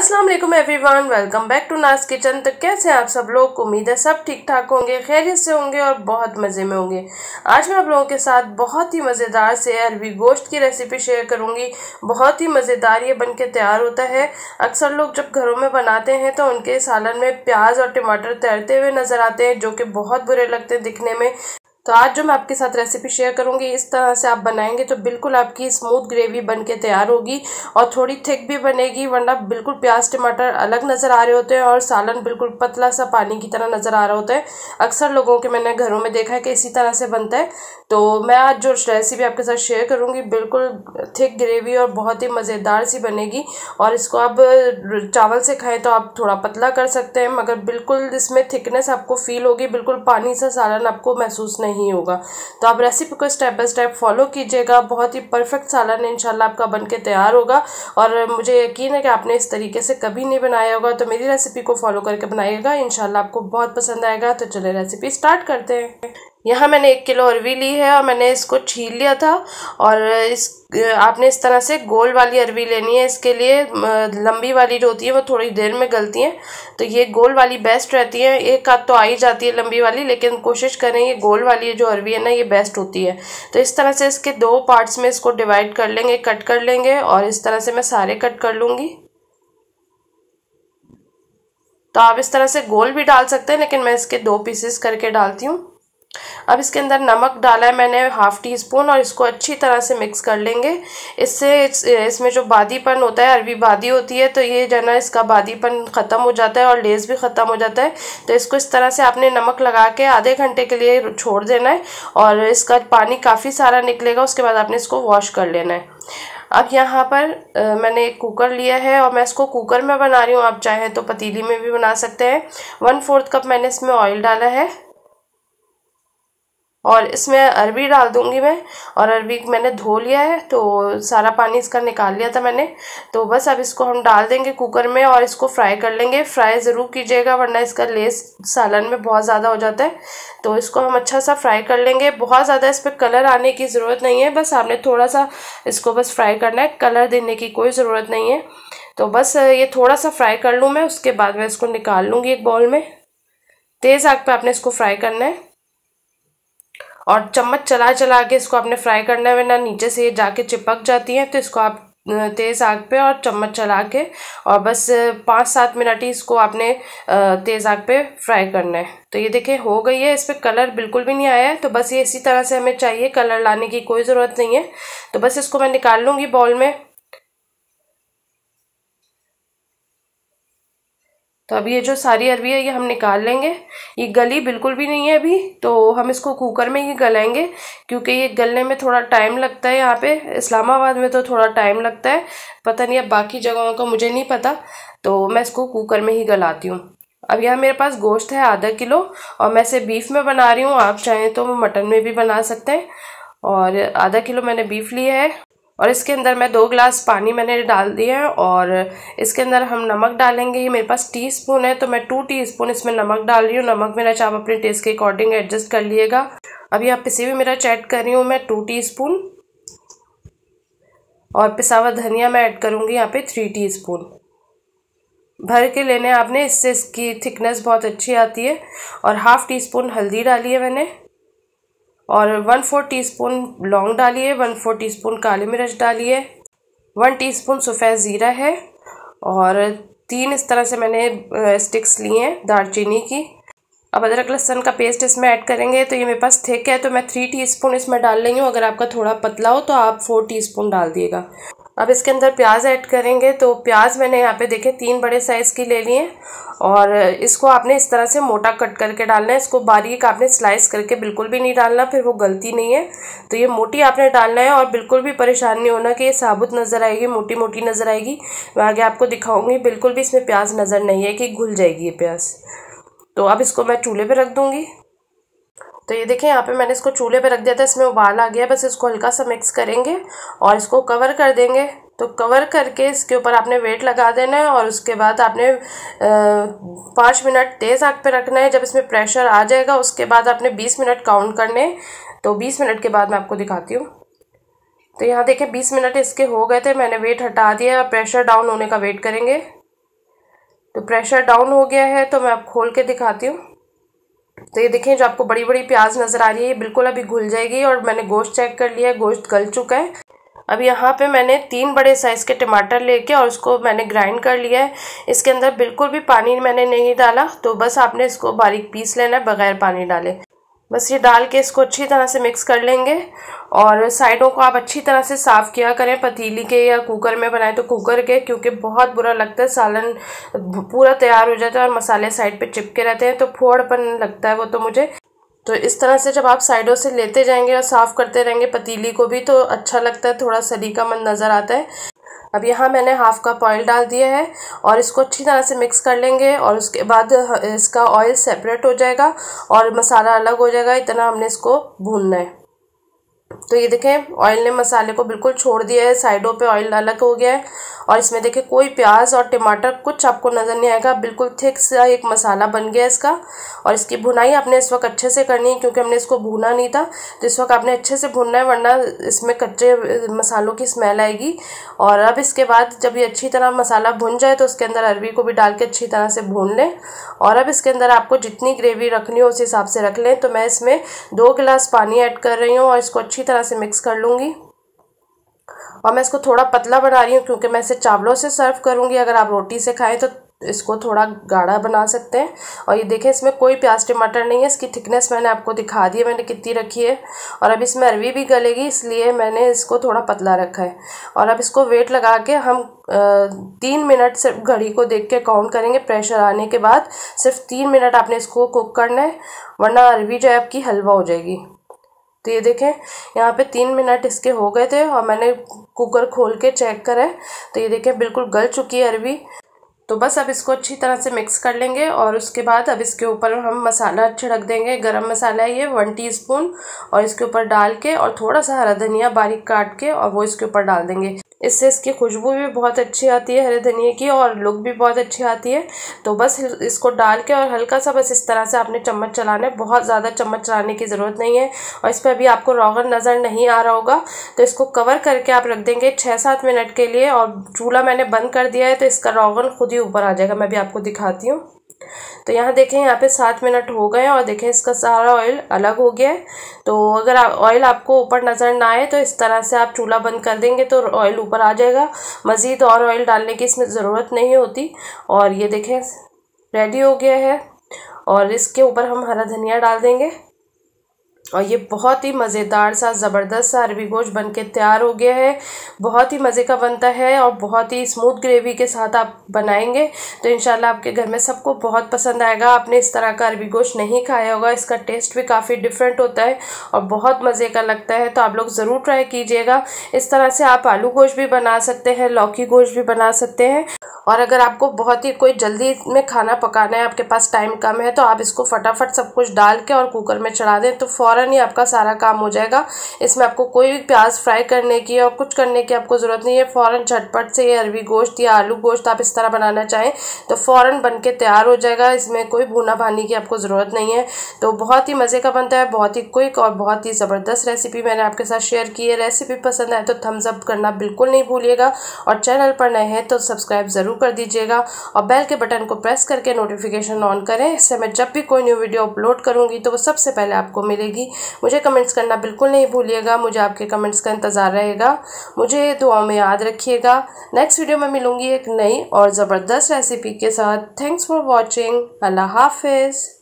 अस्सलाम वालेकुम everyone welcome back to Naaz kitchen तो कैसे हैं आप सब लोग उम्मीद है सब ठीक ठाक होंगे खैरियत से होंगे और बहुत मज़े में होंगे आज मैं आप लोगों के साथ बहुत ही मज़ेदार से अरबी गोश्त की रेसिपी शेयर करूंगी बहुत ही मज़ेदार ये बन के तैयार होता है अक्सर लोग जब घरों में बनाते हैं तो उनके सालन में प्याज और टमाटर तैरते हुए नज़र आते हैं जो कि बहुत बुरे लगते हैं दिखने में तो आज जो मैं आपके साथ रेसिपी शेयर करूंगी इस तरह से आप बनाएंगे तो बिल्कुल आपकी स्मूथ ग्रेवी बन के तैयार होगी और थोड़ी थिक भी बनेगी वरना बिल्कुल प्याज टमाटर अलग नज़र आ रहे होते हैं और सालन बिल्कुल पतला सा पानी की तरह नज़र आ रहा होता है अक्सर लोगों के मैंने घरों में देखा है कि इसी तरह से बनता है तो मैं आज जो रेसिपी आपके साथ शेयर करूँगी बिल्कुल थिक ग्रेवी और बहुत ही मज़ेदार सी बनेगी और इसको आप चावल से खाएँ तो आप थोड़ा पतला कर सकते हैं मगर बिल्कुल इसमें थिकनेस आपको फील होगी बिल्कुल पानी सा सालन आपको महसूस नहीं नहीं होगा तो आप रेसिपी को स्टेप बाय स्टेप फॉलो कीजिएगा बहुत ही परफेक्ट सालन इनशाला आपका बन के तैयार होगा और मुझे यकीन है कि आपने इस तरीके से कभी नहीं बनाया होगा तो मेरी रेसिपी को फॉलो करके बनाइएगा इनशाला आपको बहुत पसंद आएगा तो चले रेसिपी स्टार्ट करते हैं यहाँ मैंने एक किलो अरवी ली है और मैंने इसको छील लिया था और इस आपने इस तरह से गोल वाली अरवी लेनी है इसके लिए लंबी वाली जो होती है वो थोड़ी देर में गलती हैं तो ये गोल वाली बेस्ट रहती है एक हाथ तो आ ही जाती है लंबी वाली लेकिन कोशिश करें ये गोल वाली जो अरवी है ना ये बेस्ट होती है तो इस तरह से इसके दो पार्ट्स में इसको डिवाइड कर लेंगे कट कर लेंगे और इस तरह से मैं सारे कट कर लूँगी तो आप इस तरह से गोल भी डाल सकते हैं लेकिन मैं इसके दो पीसेस करके डालती हूँ अब इसके अंदर नमक डाला है मैंने हाफ़ टी स्पून और इसको अच्छी तरह से मिक्स कर लेंगे इससे इस, इसमें जो बादीपन होता है अरबी बादी होती है तो ये जो ना इसका बादीपन ख़त्म हो जाता है और लेस भी ख़त्म हो जाता है तो इसको इस तरह से आपने नमक लगा के आधे घंटे के लिए छोड़ देना है और इसका पानी काफ़ी सारा निकलेगा उसके बाद आपने इसको वॉश कर लेना है अब यहाँ पर आ, मैंने एक कुकर लिया है और मैं इसको कुकर में बना रही हूँ आप चाहें तो पतीली में भी बना सकते हैं वन फोर्थ कप मैंने इसमें ऑयल डाला है और इसमें अरबी डाल दूंगी मैं और अरबी मैंने धो लिया है तो सारा पानी इसका निकाल लिया था मैंने तो बस अब इसको हम डाल देंगे कुकर में और इसको फ्राई कर लेंगे फ्राई ज़रूर कीजिएगा वरना इसका लेस सालन में बहुत ज़्यादा हो जाता है तो इसको हम अच्छा सा फ्राई कर लेंगे बहुत ज़्यादा इस पर कलर आने की ज़रूरत नहीं है बस आपने थोड़ा सा इसको बस फ्राई करना है कलर देने की कोई ज़रूरत नहीं है तो बस ये थोड़ा सा फ्राई कर लूँ मैं उसके बाद मैं इसको निकाल लूँगी एक बॉल में तेज़ आग पर आपने इसको फ्राई करना है और चम्मच चला चला के इसको आपने फ्राई करना है वरना नीचे से ये जाके चिपक जाती है तो इसको आप तेज़ आग पे और चम्मच चला के और बस पाँच सात मिनट ही इसको आपने तेज़ आग पे फ्राई करना है तो ये देखें हो गई है इस पर कलर बिल्कुल भी नहीं आया है तो बस ये इसी तरह से हमें चाहिए कलर लाने की कोई ज़रूरत नहीं है तो बस इसको मैं निकाल लूँगी बॉल में तो अब ये जो सारी अरवी है ये हम निकाल लेंगे ये गली बिल्कुल भी नहीं है अभी तो हम इसको कुकर में ही गलाएंगे क्योंकि ये गलने में थोड़ा टाइम लगता है यहाँ पे इस्लामाबाद में तो थोड़ा टाइम लगता है पता नहीं अब बाकी जगहों का मुझे नहीं पता तो मैं इसको कुकर में ही गलाती हूँ अब यहाँ मेरे पास गोश्त है आधा किलो और मैं इसे बीफ में बना रही हूँ आप चाहें तो मटन में भी बना सकते हैं और आधा किलो मैंने बीफ लिया है और इसके अंदर मैं दो ग्लास पानी मैंने डाल दिया है और इसके अंदर हम नमक डालेंगे ये मेरे पास टी स्पून है तो मैं टू टी स्पून इसमें नमक डाल रही हूँ नमक मेरा चाप अपने टेस्ट के अकॉर्डिंग एडजस्ट कर लिएगा अब यहाँ पिसे भी मेरा ऐड कर रही हूँ मैं टू टी स्पून और पिसावा धनिया मैं ऐड करूँगी यहाँ पर थ्री टी स्पून भर के लेने आपने इससे इसकी थिकनेस बहुत अच्छी आती है और हाफ़ टी स्पून हल्दी डाली है मैंने और वन फोर टीस्पून लौंग डालिए वन फोर टीस्पून काली मिर्च डालिए वन टीस्पून सफ़ेद ज़ीरा है और तीन इस तरह से मैंने स्टिक्स लिए हैं दालचीनी की अब अदरक लहसन का पेस्ट इसमें ऐड करेंगे तो ये मेरे पास थिक है तो मैं थ्री टीस्पून इसमें डाल रही हूँ अगर आपका थोड़ा पतला हो तो आप फोर टीस्पून डाल दिएगा अब इसके अंदर प्याज ऐड करेंगे तो प्याज मैंने यहाँ पे देखे तीन बड़े साइज़ की ले ली है और इसको आपने इस तरह से मोटा कट करके डालना है इसको बारीक आपने स्लाइस करके बिल्कुल भी नहीं डालना फिर वो गलती नहीं है तो ये मोटी आपने डालना है और बिल्कुल भी परेशान नहीं होना कि ये साबुत नज़र आएगी मोटी मोटी नज़र आएगी मैं आगे आपको दिखाऊँगी बिल्कुल भी इसमें प्याज नज़र नहीं है कि घुल जाएगी ये प्याज तो अब इसको मैं चूल्हे पर रख दूँगी तो ये देखें यहाँ पे मैंने इसको चूल्हे पे रख दिया था इसमें उबाल आ गया बस इसको हल्का सा मिक्स करेंगे और इसको कवर कर देंगे तो कवर करके इसके ऊपर आपने वेट लगा देना है और उसके बाद आपने पाँच मिनट तेज़ आग पे रखना है जब इसमें प्रेशर आ जाएगा उसके बाद आपने बीस मिनट काउंट करने तो बीस मिनट के बाद मैं आपको दिखाती हूँ तो यहाँ देखें बीस मिनट इसके हो गए थे मैंने वेट हटा दिया और प्रेशर डाउन होने का वेट करेंगे तो प्रेशर डाउन हो गया है तो मैं आप खोल के दिखाती हूँ तो ये देखें जो आपको बड़ी बड़ी प्याज नज़र आ रही है ये बिल्कुल अभी घुल जाएगी और मैंने गोश्त चेक कर लिया है गोश्त गल चुका है अब यहाँ पे मैंने तीन बड़े साइज़ के टमाटर लेके और उसको मैंने ग्राइंड कर लिया है इसके अंदर बिल्कुल भी पानी मैंने नहीं डाला तो बस आपने इसको बारीक पीस लेना है बगैर पानी डाले बस ये डाल के इसको अच्छी तरह से मिक्स कर लेंगे और साइडों को आप अच्छी तरह से साफ़ किया करें पतीली के या कुकर में बनाएं तो कुकर के क्योंकि बहुत बुरा लगता है सालन पूरा तैयार हो जाता है और मसाले साइड पे चिपके रहते हैं तो फोड़पन लगता है वो तो मुझे तो इस तरह से जब आप साइडों से लेते जाएंगे और साफ़ करते रहेंगे पतीली को भी तो अच्छा लगता है थोड़ा सलीका मन नज़र आता है अब यहाँ मैंने हाफ़ कप ऑयल डाल दिया है और इसको अच्छी तरह से मिक्स कर लेंगे और उसके बाद इसका ऑयल सेपरेट हो जाएगा और मसाला अलग हो जाएगा इतना हमने इसको भूनना है तो ये देखें ऑयल ने मसाले को बिल्कुल छोड़ दिया है साइडों पे ऑयल अलग हो गया है और इसमें देखें कोई प्याज और टमाटर कुछ आपको नज़र नहीं आएगा बिल्कुल थिक सा एक मसाला बन गया इसका और इसकी भुनाई आपने इस वक्त अच्छे से करनी है क्योंकि हमने इसको भूना नहीं था तो इस वक्त आपने अच्छे से भूनना है वरना इसमें कच्चे मसालों की स्मेल आएगी और अब इसके बाद जब ये अच्छी तरह मसाला भुन जाए तो उसके अंदर अरबी को भी डाल के अच्छी तरह से भून लें और अब इसके अंदर आपको जितनी ग्रेवी रखनी हो उस हिसाब से रख लें तो मैं इसमें दो गिलास पानी ऐड कर रही हूँ और इसको अच्छी अच्छी तरह से मिक्स कर लूँगी और मैं इसको थोड़ा पतला बना रही हूँ क्योंकि मैं इसे चावलों से सर्व करूँगी अगर आप रोटी से खाएँ तो इसको थोड़ा गाढ़ा बना सकते हैं और ये देखें इसमें कोई प्याज टमाटर नहीं है इसकी थिकनेस मैंने आपको दिखा दी है मैंने कितनी रखी है और अब इसमें अरवी भी गलेगी इसलिए मैंने इसको थोड़ा पतला रखा है और अब इसको वेट लगा के हम तीन मिनट सिर्फ घड़ी को देख के काउंट करेंगे प्रेशर आने के बाद सिर्फ तीन मिनट आपने इसको कुक करना है वरना अरवी जो है आपकी हलवा हो जाएगी तो ये देखें यहाँ पे तीन मिनट इसके हो गए थे और मैंने कुकर खोल के चेक करा तो ये देखें बिल्कुल गल चुकी है अरबी तो बस अब इसको अच्छी तरह से मिक्स कर लेंगे और उसके बाद अब इसके ऊपर हम मसाला छिड़क अच्छा देंगे गरम मसाला है ये वन टीस्पून और इसके ऊपर डाल के और थोड़ा सा हरा धनिया बारीक काट के और वो इसके ऊपर डाल देंगे इससे इसकी खुशबू भी बहुत अच्छी आती है हरे धनिए की और लुक भी बहुत अच्छी आती है तो बस इसको डाल के और हल्का सा बस इस तरह से आपने चम्मच चलाना है बहुत ज़्यादा चम्मच चलाने की ज़रूरत नहीं है और इस पर अभी आपको रोगन नज़र नहीं आ रहा होगा तो इसको कवर करके आप रख देंगे छः सात मिनट के लिए और चूल्हा मैंने बंद कर दिया है तो इसका रोगन खुद ही ऊपर आ जाएगा मैं भी आपको दिखाती हूँ तो यहाँ देखें यहाँ पे सात मिनट हो गए और देखें इसका सारा ऑयल अलग हो गया है तो अगर आप ऑयल आपको ऊपर नज़र ना आए तो इस तरह से आप चूल्हा बंद कर देंगे तो ऑयल ऊपर आ जाएगा मज़ीद और ऑयल डालने की इसमें ज़रूरत नहीं होती और ये देखें रेडी हो गया है और इसके ऊपर हम हरा धनिया डाल देंगे और ये बहुत ही मज़ेदार सा ज़बरदस्त सा अरबी गोश्त बन के तैयार हो गया है बहुत ही मज़े का बनता है और बहुत ही स्मूथ ग्रेवी के साथ आप बनाएंगे तो इन आपके घर में सबको बहुत पसंद आएगा आपने इस तरह का अरबी गोश्त नहीं खाया होगा इसका टेस्ट भी काफ़ी डिफरेंट होता है और बहुत मज़े का लगता है तो आप लोग ज़रूर ट्राई कीजिएगा इस तरह से आप आलू गोश्त भी बना सकते हैं लौकी गोश्त भी बना सकते हैं और अगर आपको बहुत ही कोई जल्दी में खाना पकाना है आपके पास टाइम कम है तो आप इसको फटाफट सब कुछ डाल के और कुकर में चढ़ा दें तो फ़ौर ही आपका सारा काम हो जाएगा इसमें आपको कोई भी प्याज फ्राई करने की और कुछ करने की आपको ज़रूरत नहीं है फ़ौर झटपट से ये अरवी गोश्त या आलू गोश्त आप इस तरह बनाना चाहें तो फ़ौर बन के तैयार हो जाएगा इसमें कोई भूना भानी की आपको ज़रूरत नहीं है तो बहुत ही मज़े का बनता है बहुत ही क्विक और बहुत ही ज़बरदस्त रेसिपी मैंने आपके साथ शेयर की है रेसिपी पसंद आए तो थम्सअप करना बिल्कुल नहीं भूलिएगा और चैनल पर नए हैं तो सब्सक्राइब ज़रूर कर दीजिएगा और बेल के बटन को प्रेस करके नोटिफिकेशन ऑन करें इससे मैं जब भी कोई न्यू वीडियो अपलोड करूँगी तो वो सबसे पहले आपको मिलेगी मुझे कमेंट्स करना बिल्कुल नहीं भूलिएगा मुझे आपके कमेंट्स का इंतज़ार रहेगा मुझे दुआओं में याद रखिएगा नेक्स्ट वीडियो में मिलूँगी एक नई और ज़बरदस्त रेसिपी के साथ थैंक्स फॉर वॉचिंग अल्लाह हाफिज़